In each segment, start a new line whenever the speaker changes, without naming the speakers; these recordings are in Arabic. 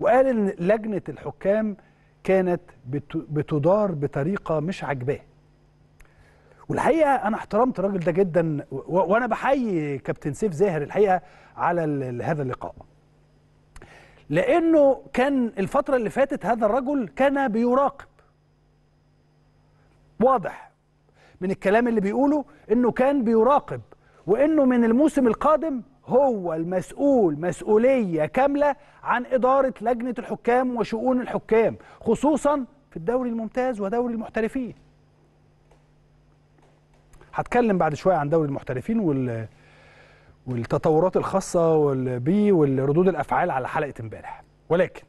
وقال ان لجنه الحكام كانت بتدار بطريقه مش عاجباه والحقيقه انا احترمت الراجل ده جدا وانا بحيي كابتن سيف زاهر الحقيقه على هذا اللقاء لانه كان الفتره اللي فاتت هذا الرجل كان بيراقب واضح من الكلام اللي بيقوله انه كان بيراقب وانه من الموسم القادم هو المسؤول مسؤولية كاملة عن إدارة لجنة الحكام وشؤون الحكام خصوصا في الدوري الممتاز ودوري المحترفين هتكلم بعد شوية عن دوري المحترفين وال... والتطورات الخاصة والبي بيه والردود الأفعال على حلقة امبارح ولكن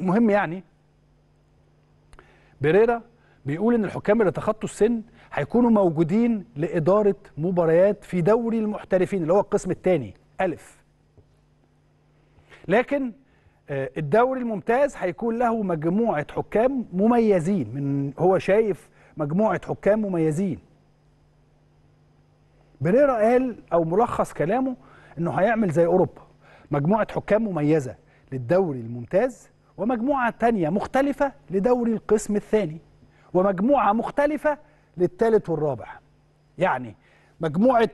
المهم يعني بيريرا بيقول ان الحكام اللي تخطوا السن هيكونوا موجودين لإدارة مباريات في دوري المحترفين اللي هو القسم الثاني ألف لكن آه، الدوري الممتاز هيكون له مجموعة حكام مميزين من هو شايف مجموعة حكام مميزين بريرا قال أو ملخص كلامه أنه هيعمل زي أوروبا مجموعة حكام مميزة للدوري الممتاز ومجموعة تانية مختلفة لدوري القسم الثاني ومجموعة مختلفة للثالث والرابع يعني مجموعه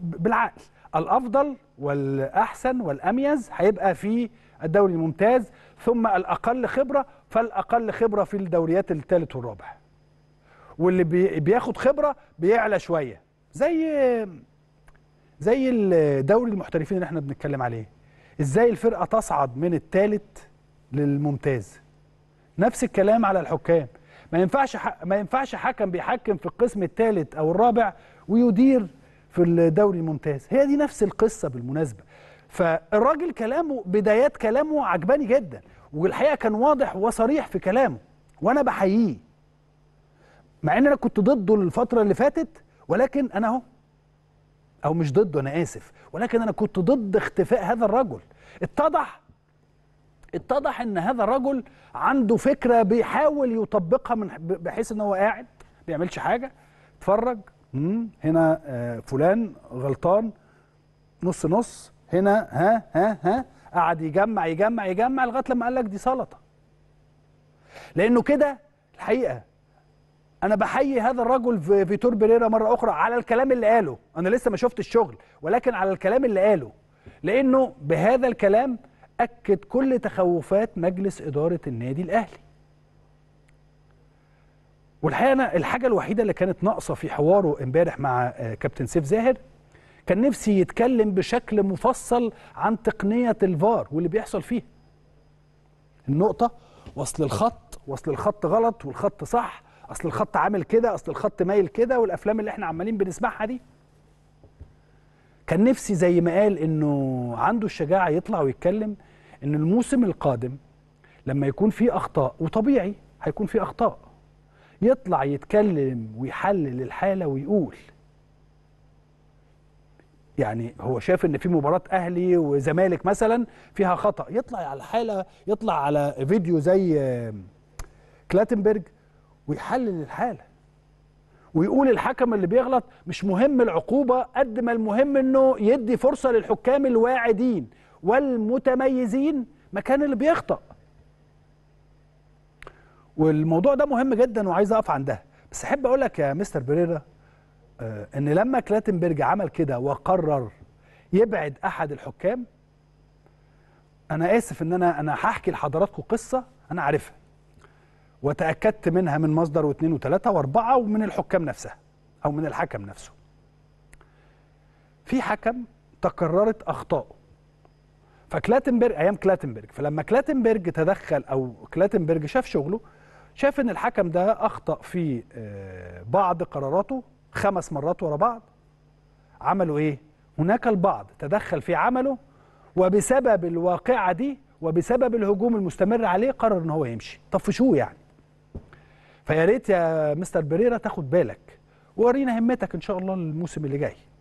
بالعقل الافضل والاحسن والاميز هيبقى في الدوري الممتاز ثم الاقل خبره فالاقل خبره في الدوريات الثالث والرابع واللي بياخد خبره بيعلى شويه زي زي الدوري المحترفين اللي احنا بنتكلم عليه ازاي الفرقه تصعد من الثالث للممتاز نفس الكلام على الحكام ما ينفعش ما ينفعش حكم بيحكم في القسم الثالث او الرابع ويدير في الدوري الممتاز هي دي نفس القصه بالمناسبه فالراجل كلامه بدايات كلامه عجباني جدا والحقيقه كان واضح وصريح في كلامه وانا بحييه مع ان انا كنت ضده الفتره اللي فاتت ولكن انا اهو او مش ضده انا اسف ولكن انا كنت ضد اختفاء هذا الرجل اتضح اتضح ان هذا الرجل عنده فكره بيحاول يطبقها من بحيث ان هو قاعد ما بيعملش حاجه اتفرج هنا آه، فلان غلطان نص نص هنا ها ها ها قعد يجمع يجمع يجمع لغايه لما قال لك دي سلطه لانه كده الحقيقه انا بحيي هذا الرجل فيتور بيريرا مره اخرى على الكلام اللي قاله انا لسه ما شفت الشغل ولكن على الكلام اللي قاله لانه بهذا الكلام أكد كل تخوفات مجلس إدارة النادي الأهلي والحقيقة أنا الحاجة الوحيدة اللي كانت ناقصة في حواره امبارح مع آه، كابتن سيف زاهر كان نفسي يتكلم بشكل مفصل عن تقنية الفار واللي بيحصل فيها النقطة وصل الخط وصل الخط غلط والخط صح أصل الخط عامل كده أصل الخط مايل كده والأفلام اللي احنا عمالين بنسمعها دي كان نفسي زي ما قال انه عنده الشجاعه يطلع ويتكلم ان الموسم القادم لما يكون في اخطاء وطبيعي هيكون في اخطاء يطلع يتكلم ويحلل الحاله ويقول يعني هو شاف ان في مباراه اهلي وزمالك مثلا فيها خطا يطلع على الحاله يطلع على فيديو زي كلاتنبرج ويحلل الحاله ويقول الحكم اللي بيغلط مش مهم العقوبه قد ما المهم انه يدي فرصه للحكام الواعدين والمتميزين مكان اللي بيخطأ والموضوع ده مهم جدا وعايز اقف عندها بس احب اقول لك يا مستر بريرا آه، ان لما كلاتنبرج عمل كده وقرر يبعد احد الحكام انا اسف ان انا انا هحكي لحضراتكم قصه انا عارفها وتاكدت منها من مصدر واثنين وثلاثه واربعه ومن الحكام نفسها او من الحكم نفسه في حكم تكررت اخطائه فكلاتنبرج ايام كلاتنبرج فلما كلاتنبرج تدخل او كلاتنبرج شاف شغله شاف ان الحكم ده اخطا في آه، بعض قراراته خمس مرات ورا بعض عملوا ايه هناك البعض تدخل في عمله وبسبب الواقعه دي وبسبب الهجوم المستمر عليه قرر ان هو يمشي طفشوه يعني فيا ريت يا مستر بريرا تاخد بالك ورينا همتك ان شاء الله الموسم اللي جاي